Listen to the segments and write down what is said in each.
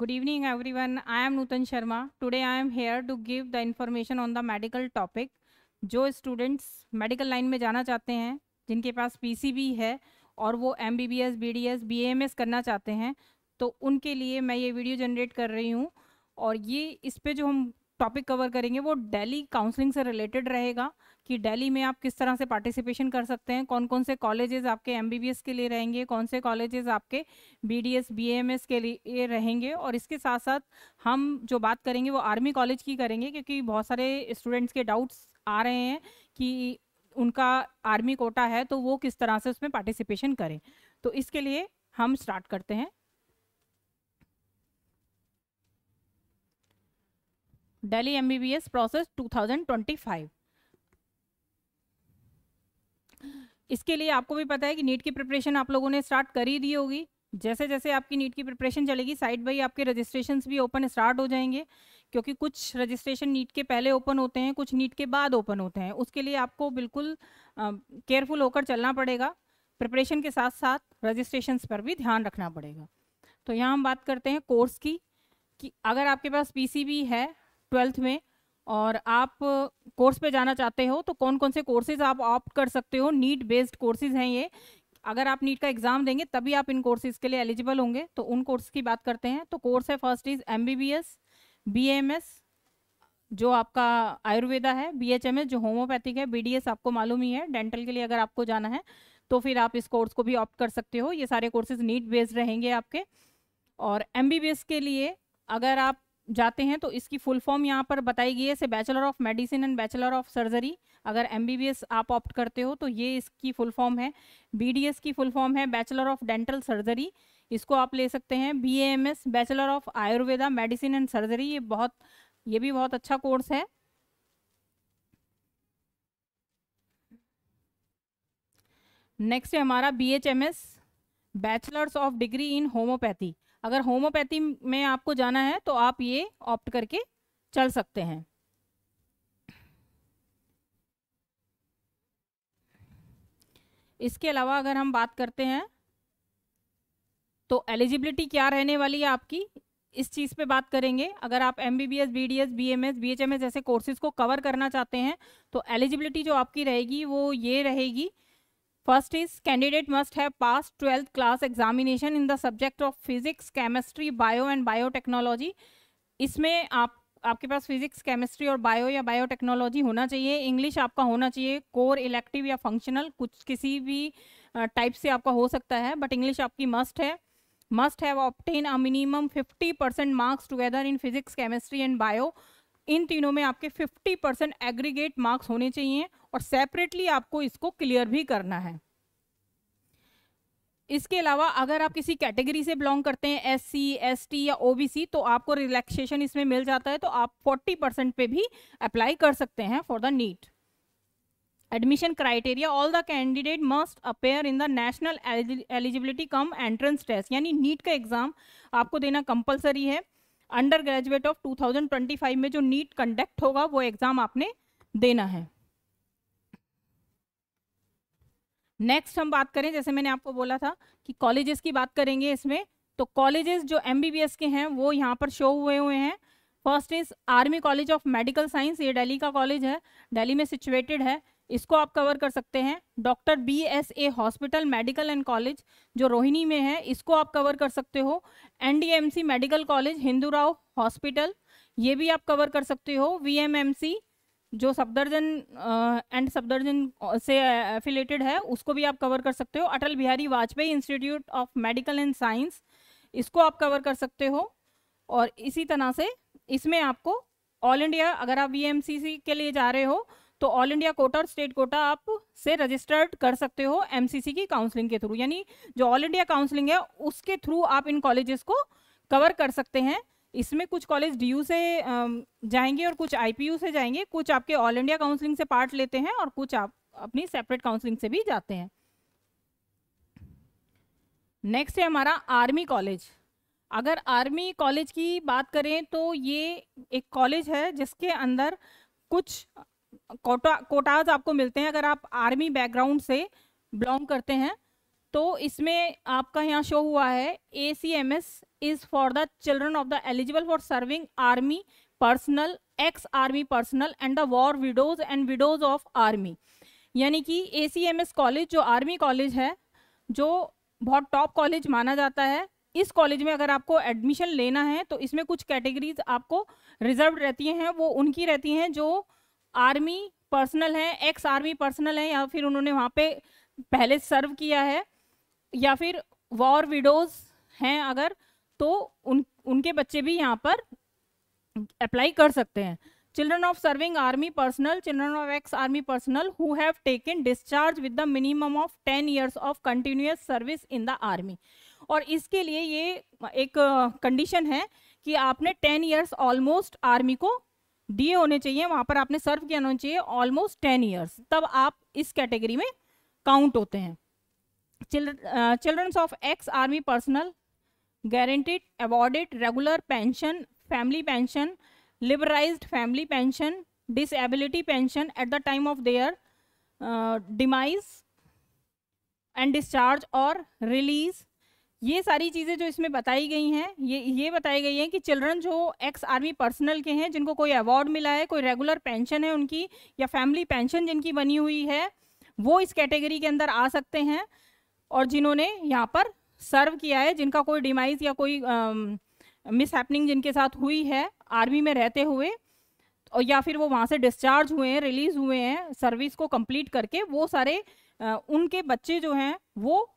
Good evening everyone I am Nutan Sharma today I am here to give the information on the medical topic जो students medical line में जाना चाहते हैं जिनके पास P है और वो M B B S B D S B M S करना चाहते हैं तो उनके लिए मैं ये वीडियो जनरेट कर रही हूँ और ये इस पर जो हम टॉपिक कवर करेंगे वो डेली काउंसलिंग से रिलेटेड रहेगा कि दिल्ली में आप किस तरह से पार्टिसिपेशन कर सकते हैं कौन कौन से कॉलेजेस आपके एम के लिए रहेंगे कौन से कॉलेजेस आपके बी डी के लिए रहेंगे और इसके साथ साथ हम जो बात करेंगे वो आर्मी कॉलेज की करेंगे क्योंकि बहुत सारे स्टूडेंट्स के डाउट्स आ रहे हैं कि उनका आर्मी कोटा है तो वो किस तरह से उसमें पार्टिसिपेशन करें तो इसके लिए हम स्टार्ट करते हैं दिल्ली एमबीबीएस प्रोसेस 2025 इसके लिए आपको भी पता है कि नीट की प्रिपरेशन आप लोगों ने स्टार्ट कर ही दी होगी जैसे जैसे आपकी नीट की प्रिपरेशन चलेगी साइड बाई आपके रजिस्ट्रेशन भी ओपन स्टार्ट हो जाएंगे क्योंकि कुछ रजिस्ट्रेशन नीट के पहले ओपन होते हैं कुछ नीट के बाद ओपन होते हैं उसके लिए आपको बिल्कुल केयरफुल होकर चलना पड़ेगा प्रिपरेशन के साथ साथ रजिस्ट्रेशन पर भी ध्यान रखना पड़ेगा तो यहाँ हम बात करते हैं कोर्स की कि अगर आपके पास पी है ट्वेल्थ में और आप कोर्स पे जाना चाहते हो तो कौन कौन से कोर्सेज आप ऑप्ट कर सकते हो नीट बेस्ड कोर्सेज हैं ये अगर आप नीट का एग्जाम देंगे तभी आप इन कोर्सेज के लिए एलिजिबल होंगे तो उन कोर्स की बात करते हैं तो कोर्स है first is M B B S B M S जो आपका आयुर्वेदा है बी एच एम एस जो होम्योपैथिक है बी डी एस आपको मालूम ही है डेंटल के लिए अगर आपको जाना है तो फिर आप इस कोर्स को भी ऑप्ट कर सकते हो ये सारे कोर्सेज नीट बेस्ड रहेंगे आपके और एम बी बी एस के लिए अगर आप जाते हैं तो इसकी फुल फॉर्म यहाँ पर बताई गई है से bachelor of medicine and bachelor of surgery अगर एम आप ऑप्ट करते हो तो ये इसकी फुल फॉर्म है बी की फुल फॉर्म है बैचलर ऑफ डेंटल सर्जरी इसको आप ले सकते हैं B M S bachelor of Ayurveda medicine and surgery ये बहुत ये भी बहुत अच्छा कोर्स है नेक्स्ट है हमारा B H M S bachelors of degree in homeopathy अगर होम्योपैथी में आपको जाना है तो आप ये ऑप्ट करके चल सकते हैं इसके अलावा अगर हम बात करते हैं तो एलिजिबिलिटी क्या रहने वाली है आपकी इस चीज़ पे बात करेंगे अगर आप M B B S B D S B M S B H M S जैसे कोर्सेज को कवर करना चाहते हैं तो एलिजिबिलिटी जो आपकी रहेगी वो ये रहेगी First is candidate must have passed 12th class examination in the subject of physics, chemistry, bio and biotechnology. इसमें आप आपके पास फिजिक्स केमिस्ट्री और बायो या बायोटेक्नोलॉजी होना चाहिए इंग्लिश आपका होना चाहिए कोर इलेक्टिव या फंक्शनल कुछ किसी भी टाइप से आपका हो सकता है बट इंग्लिश आपकी मस्ट है must have obtain a minimum fifty percent marks together in physics chemistry and bio इन तीनों में आपके 50 परसेंट एग्रीगेट मार्क्स होने चाहिए और सेपरेटली आपको इसको क्लियर भी करना है इसके अलावा अगर आप किसी कैटेगरी से बिलोंग करते हैं एस सी एस टी या ओ बी सी तो आपको रिलैक्सेशन इसमें मिल जाता है तो आप 40 परसेंट पे भी अप्लाई कर सकते हैं for the NEET admission criteria all the candidate must appear in the national eligibility cum entrance test यानी नीट का एग्ज़ाम आपको देना कंपलसरी है अंडर ग्रेजुएट ऑफ 2025 में जो नीट कंडक्ट होगा वो एग्ज़ाम आपने देना है नेक्स्ट हम बात करें जैसे मैंने आपको बोला था कि कॉलेजेस की बात करेंगे इसमें तो कॉलेजेस जो एम के हैं वो यहाँ पर शो हुए हुए हैं first is army college of medical science ये दिल्ली का कॉलेज है दिल्ली में सिचुएटेड है इसको आप कवर कर सकते हैं doctor B S A hospital medical and college जो रोहिणी में है इसको आप कवर कर सकते हो N D M C medical college Hindu Rao hospital ये भी आप कवर कर सकते हो वी एम एम सी जो सफदरजन एंड सफदरजन से एफिलेटेड है उसको भी आप कवर कर सकते हो Atal Bihari Vajpayee institute of medical and science इसको आप कवर कर सकते हो और इसी तरह से इसमें आपको ऑल इंडिया अगर आप वी के लिए जा रहे हो तो ऑल इंडिया कोटा और स्टेट कोटा आप से रजिस्टर्ड कर सकते हो एमसीसी की काउंसलिंग के थ्रू यानी जो ऑल इंडिया काउंसलिंग है उसके थ्रू आप इन कॉलेजेस को कवर कर सकते हैं इसमें कुछ कॉलेज डी से जाएंगे और कुछ आईपीयू से जाएंगे कुछ आपके ऑल इंडिया काउंसलिंग से पार्ट लेते हैं और कुछ आप अपनी सेपरेट काउंसलिंग से भी जाते हैं नेक्स्ट है हमारा आर्मी कॉलेज अगर आर्मी कॉलेज की बात करें तो ये एक कॉलेज है जिसके अंदर कुछ कोटा कोटाज आपको मिलते हैं अगर आप आर्मी बैकग्राउंड से बिलोंग करते हैं तो इसमें आपका यहाँ शो हुआ है A C M S is for the children of the eligible for serving army personnel ex army personnel and the war widows and widows of army यानी कि A C M S college जो army college है जो बहुत top college माना जाता है इस कॉलेज में अगर आपको एडमिशन लेना है तो इसमें कुछ कैटेगरीज आपको रिजर्व रहती हैं वो उनकी रहती हैं जो आर्मी पर्सनल है एक्स आर्मी पर्सनल है या फिर उन्होंने वहाँ पे पहले सर्व किया है या फिर वॉर विडोज हैं अगर तो उन उनके बच्चे भी यहाँ पर अप्लाई कर सकते हैं children of serving army personnel children of ex army personnel who have taken discharge with the minimum of ten years of continuous service in the army और इसके लिए ये एक कंडीशन है कि आपने टेन ईयर्स ऑलमोस्ट आर्मी को दिए होने चाहिए वहां पर आपने सर्व किया होना चाहिए ऑलमोस्ट टेन ईयर्स तब आप इस कैटेगरी में काउंट होते हैं childrens of ex army personnel guaranteed awarded regular pension family pension liberalized family pension disability pension at the time of their demise and discharge और रिलीज ये सारी चीज़ें जो इसमें बताई गई हैं ये ये बताई गई हैं कि चिल्ड्रन जो एक्स आर्मी पर्सनल के हैं जिनको कोई अवार्ड मिला है कोई रेगुलर पेंशन है उनकी या फैमिली पेंशन जिनकी बनी हुई है वो इस कैटेगरी के अंदर आ सकते हैं और जिन्होंने यहाँ पर सर्व किया है जिनका कोई डिमाइज या कोई मिस हैपनिंग जिनके साथ हुई है आर्मी में रहते हुए और या फिर वो वहाँ से डिस्चार्ज हुए हैं रिलीज हुए हैं सर्विस को कंप्लीट करके वो सारे आ, उनके बच्चे जो हैं वो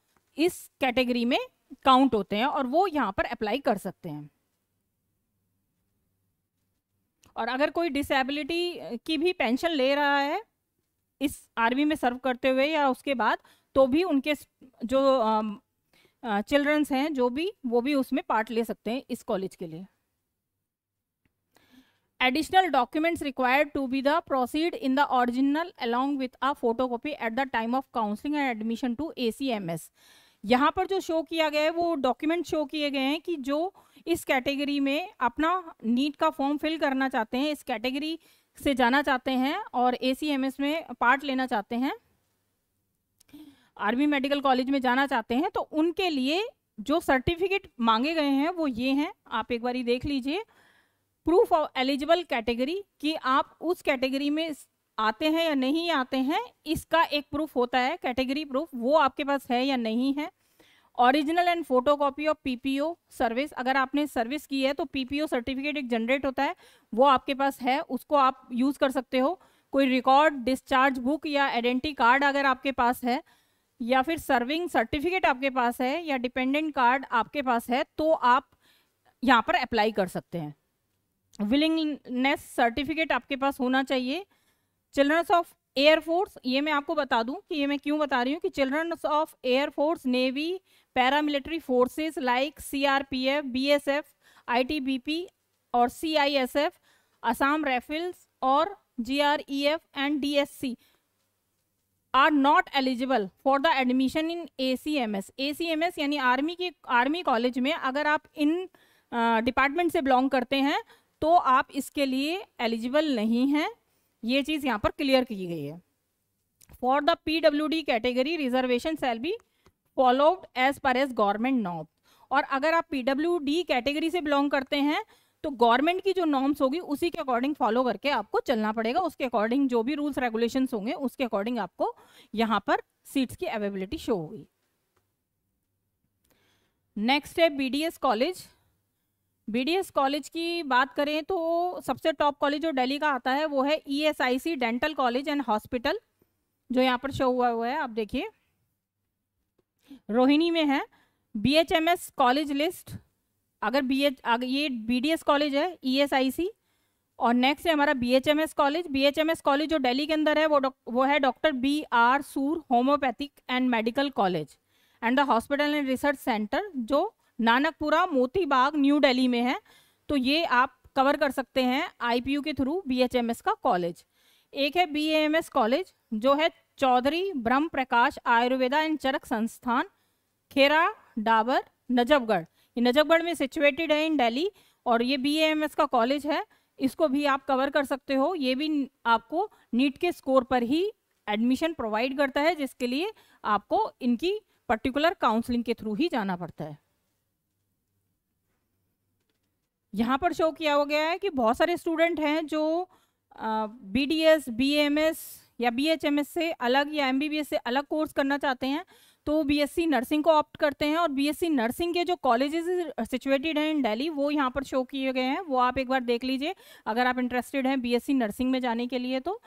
इस कैटेगरी में काउंट होते हैं और वो यहाँ पर अप्लाई कर सकते हैं और अगर कोई डिसेबिलिटी की भी पेंशन ले रहा है इस आर्मी में सर्व करते हुए या उसके बाद तो भी उनके जो चिल्ड्रंस हैं जो भी वो भी उसमें पार्ट ले सकते हैं इस कॉलेज के लिए additional documents required to be the proceed in the original along with a photocopy at the time of counselling and admission to ACMS C यहाँ पर जो शो किया गया है वो डॉक्यूमेंट शो किए गए हैं कि जो इस कैटेगरी में अपना नीट का फॉर्म फिल करना चाहते हैं इस कैटेगरी से जाना चाहते हैं और ए में पार्ट लेना चाहते हैं आर्मी मेडिकल कॉलेज में जाना चाहते हैं तो उनके लिए जो सर्टिफिकेट मांगे गए हैं वो ये हैं आप एक बार देख लीजिए प्रूफ ऑफ एलिजिबल कैटेगरी कि आप उस कैटेगरी में आते हैं या नहीं आते हैं इसका एक प्रूफ होता है कैटेगरी प्रूफ वो आपके पास है या नहीं है original and photocopy of PPO service अगर आपने सर्विस की है तो पीपीओ सर्टिफिकेट एक जनरेट होता है वो आपके पास है उसको आप यूज़ कर सकते हो कोई रिकॉर्ड डिस्चार्ज बुक या आइडेंटिटी कार्ड अगर आपके पास है या फिर सर्विंग सर्टिफिकेट आपके पास है या डिपेंडेंट कार्ड आपके पास है तो आप यहाँ पर अप्लाई कर सकते हैं विलिंगनेस सर्टिफिकेट आपके पास होना चाहिए चिल्ड्रंस ऑफ एयर फोर्स ये मैं आपको बता दूं कि ये मैं क्यों बता रही हूँ कि childrens of air force navy paramilitary forces like CRPF BSF ITBP और सीआईएसएफ असम राइफल्स और GREF and DSC are not eligible for the admission in A C M S A C M S यानी army के army college में अगर आप in department से belong करते हैं तो आप इसके लिए एलिजिबल नहीं हैं ये चीज़ यहाँ पर क्लियर की गई है for the P W D category reservation cell be followed as per as government नॉम और अगर आप पी डब्ल्यू डी कैटेगरी से बिलोंग करते हैं तो गवर्नमेंट की जो नॉर्म्स होगी उसी के अकॉर्डिंग फॉलो करके आपको चलना पड़ेगा उसके अकॉर्डिंग जो भी रूल्स रेगुलेशन होंगे उसके अकॉर्डिंग आपको यहाँ पर सीट्स की अवेबिलिटी शो होगी नेक्स्ट है बीडीएस कॉलेज बीडीएस कॉलेज की बात करें तो सबसे टॉप कॉलेज जो दिल्ली का आता है वो है ESIC dental college and hospital जो यहाँ पर शो हुआ हुआ है आप देखिए रोहिणी में है बीएचएमएस कॉलेज लिस्ट अगर बी एच अगर ये बीडीएस कॉलेज है ईएसआईसी e और नेक्स्ट है हमारा बीएचएमएस कॉलेज बीएचएमएस कॉलेज जो दिल्ली के अंदर है वो वो है doctor B R Sur homeopathic and medical college and the hospital and research centre जो नानकपुरा मोतीबाग न्यू दिल्ली में है तो ये आप कवर कर सकते हैं आईपीयू के थ्रू बीएचएमएस का कॉलेज एक है बीएएमएस कॉलेज जो है चौधरी ब्रह्म प्रकाश आयुर्वेदा एंड चरक संस्थान खेरा डाबर नजफगढ़ ये नजफगढ़ में सिचुएटेड है इन डेली और ये बी का कॉलेज है इसको भी आप कवर कर सकते हो ये भी आपको नीट के स्कोर पर ही एडमिशन प्रोवाइड करता है जिसके लिए आपको इनकी पर्टिकुलर काउंसलिंग के थ्रू ही जाना पड़ता है यहाँ पर शो किया हो गया है कि बहुत सारे स्टूडेंट हैं जो B D S B M S या बी एच एम एस से अलग या एम बी बी एस से अलग कोर्स करना चाहते हैं तो बी एस सी नर्सिंग को ऑप्ट करते हैं और बी एस सी नर्सिंग के जो कॉलेजेस सिचुएटेड हैं इन दिल्ली वो यहाँ पर शो किए गए हैं वो आप एक बार देख लीजिए अगर आप इंटरेस्टेड हैं बी एस सी नर्सिंग में जाने के लिए तो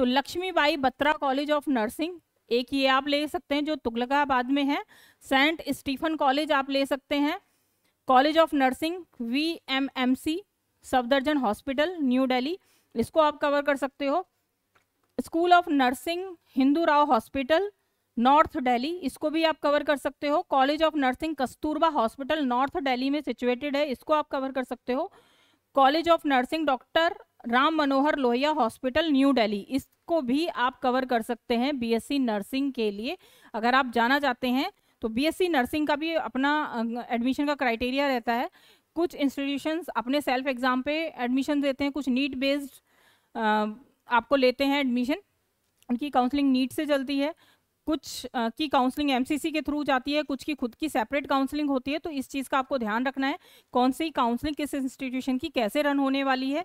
तो बाई बत्रा कॉलेज ऑफ नर्सिंग एक ये आप ले सकते हैं जो तुगलकाबाद में है सेंट स्टीफन कॉलेज आप ले सकते हैं college of nursing V M M C Safdarjung hospital new Delhi इसको आप कवर कर सकते हो school of nursing Hindu Rao hospital north Delhi इसको भी आप कवर कर सकते हो college of nursing Kasturba hospital north Delhi में सिचुएटेड है इसको आप कवर कर सकते हो college of nursing doctor Ram Manohar Lohia hospital new Delhi इसको भी आप कवर कर सकते हैं बीएससी नर्सिंग के लिए अगर आप जाना चाहते हैं तो बीएससी नर्सिंग का भी अपना एडमिशन का क्राइटेरिया रहता है कुछ इंस्टीट्यूशंस अपने सेल्फ एग्ज़ाम पे एडमिशन देते हैं कुछ नीट बेस्ड आपको लेते हैं एडमिशन उनकी काउंसलिंग नीट से चलती है कुछ की काउंसलिंग एमसीसी के थ्रू जाती है कुछ की खुद की सेपरेट काउंसलिंग होती है तो इस चीज़ का आपको ध्यान रखना है कौन सी काउंसलिंग किस इंस्टीट्यूशन की कैसे रन होने वाली है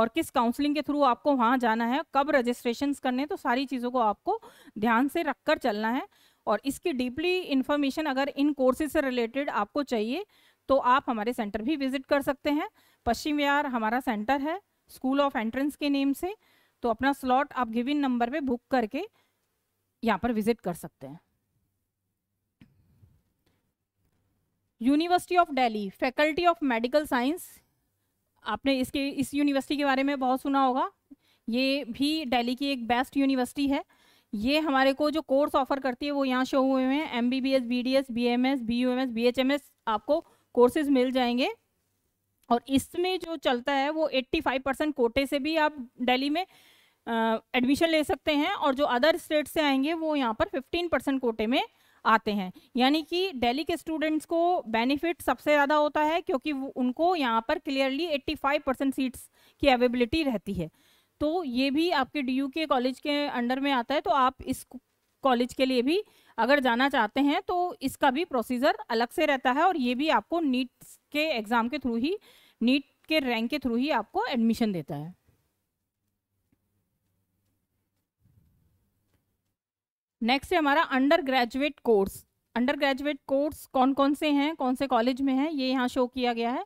और किस काउंसलिंग के थ्रू आपको वहाँ जाना है कब रजिस्ट्रेशन करने हैं तो सारी चीज़ों को आपको ध्यान से रख कर चलना है और इसकी डीपली इन्फॉर्मेशन अगर इन कोर्सेज से रिलेटेड आपको चाहिए तो आप हमारे सेंटर भी विजिट कर सकते हैं पश्चिम विहार हमारा सेंटर है स्कूल ऑफ एंट्रेंस के नेम से तो अपना स्लॉट आप गिविन नंबर पे बुक करके यहाँ पर विजिट कर सकते हैं university of Delhi faculty of medical science आपने इसके इस यूनिवर्सिटी के बारे में बहुत सुना होगा ये भी दिल्ली की एक बेस्ट यूनिवर्सिटी है ये हमारे को जो कोर्स ऑफर करती है वो यहाँ शो हुए हैं M B B S B D S B M S B U M S B H M S आपको कोर्सेज मिल जाएंगे और इसमें जो चलता है वो 85 परसेंट कोटे से भी आप दिल्ली में एडमिशन ले सकते हैं और जो अदर स्टेट से आएंगे वो यहाँ पर 15 परसेंट कोटे में आते हैं यानी कि दिल्ली के स्टूडेंट्स को बेनिफिट सबसे ज़्यादा होता है क्योंकि उनको यहाँ पर क्लियरली 85 परसेंट सीट्स की अवेबिलिटी रहती है तो ये भी आपके डी के कॉलेज के अंडर में आता है तो आप इस कॉलेज के लिए भी अगर जाना चाहते हैं तो इसका भी प्रोसीजर अलग से रहता है और ये भी आपको नीट के एग्ज़ाम के थ्रू ही नीट के रैंक के थ्रू ही आपको एडमिशन देता है नेक्स्ट है हमारा under graduate course under graduate course कौन कौन से हैं कौन से कॉलेज में हैं ये यहाँ शो किया गया है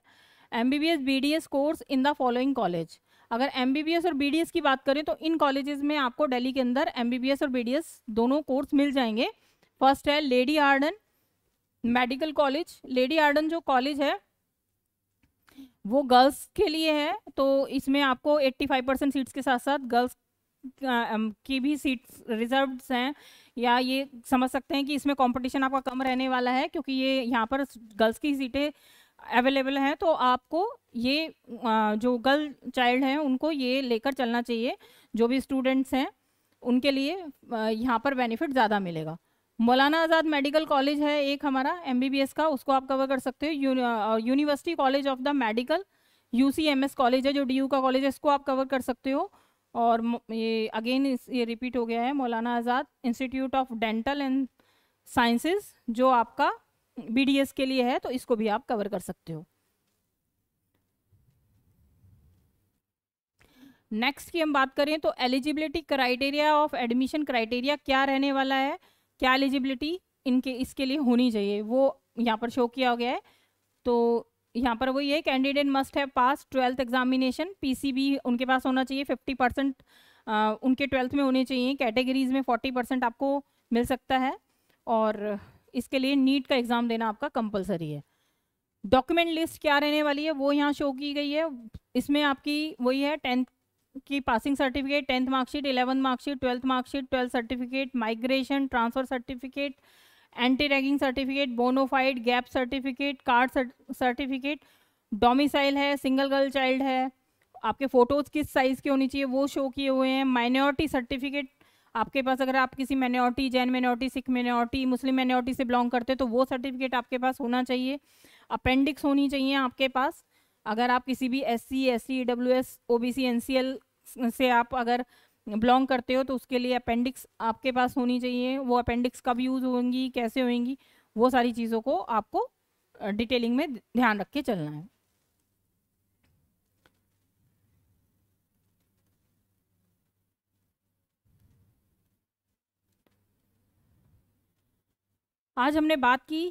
M B B S B D S course in the following college अगर एम और बी की बात करें तो इन कॉलेजेस में आपको डेली के अंदर एम और बी दोनों कोर्स मिल जाएंगे फर्स्ट है lady Hardinge medical college lady Hardinge जो कॉलेज है वो गर्ल्स के लिए है तो इसमें आपको 85 परसेंट सीट्स के साथ साथ गर्ल्स की भी सीट्स रिजर्व हैं या ये समझ सकते हैं कि इसमें कंपटीशन आपका कम रहने वाला है क्योंकि ये यहाँ पर गर्ल्स की सीटें अवेलेबल हैं तो आपको ये जो गर्ल चाइल्ड हैं उनको ये लेकर चलना चाहिए जो भी स्टूडेंट्स हैं उनके लिए यहाँ पर बेनिफिट ज़्यादा मिलेगा मौलाना आज़ाद मेडिकल कॉलेज है एक हमारा एम का उसको आप कवर कर सकते हो university college of the medical U college है जो डी का कॉलेज है इसको आप कवर कर सकते हो और ये अगेन ये रिपीट हो गया है Maulana Azad institute of dental and sciences जो आपका बीडीएस के लिए है तो इसको भी आप कवर कर सकते हो नेक्स्ट की हम बात करें तो eligibility criteria of admission criteria क्या रहने वाला है क्या एलिजिबिलिटी इनके इसके लिए होनी चाहिए वो यहाँ पर शो किया गया है तो यहाँ पर वो ये candidate must have pass twelfth examination PCB उनके पास होना चाहिए फिफ्टी परसेंट उनके ट्वेल्थ में होने चाहिए कैटेगरीज में फोर्टी परसेंट आपको मिल सकता है और इसके लिए नीट का एग्ज़ाम देना आपका कंपलसरी है डॉक्यूमेंट लिस्ट क्या रहने वाली है वो यहाँ शो की गई है इसमें आपकी वही है टेंथ की passing certificate tenth marksheet eleventh marksheet twelfth marksheet twelfth certificate migration transfer certificate anti ragging certificate bonafide gap certificate card certificate domicile है सिंगल गर्ल चाइल्ड है आपके फ़ोटोज़ किस साइज़ के होनी चाहिए वो शो किए हुए हैं माइनॉरिटी सर्टिफिकेट आपके पास अगर आप किसी minority Jain minority Sikh minority Muslim minority से बिलोंग करते हो तो वो सर्टिफिकेट आपके पास होना चाहिए अपेंडिक्स होनी चाहिए आपके पास अगर आप किसी भी S C S C W S O B C N C L से आप अगर बिलोंग करते हो तो उसके लिए अपेंडिक्स आपके पास होनी चाहिए वो अपेंडिक्स कब यूज़ होंगी कैसे होंगी वो सारी चीज़ों को आपको डिटेलिंग में ध्यान रख के चलना है आज हमने बात की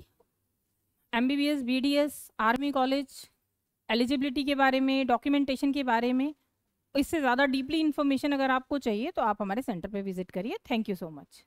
M B B S B D S army college eligibility के बारे में डॉक्यूमेंटेशन के बारे में इससे ज़्यादा डीपली इन्फॉर्मेशन अगर आपको चाहिए तो आप हमारे सेंटर पर विजिट करिए थैंक यू सो मच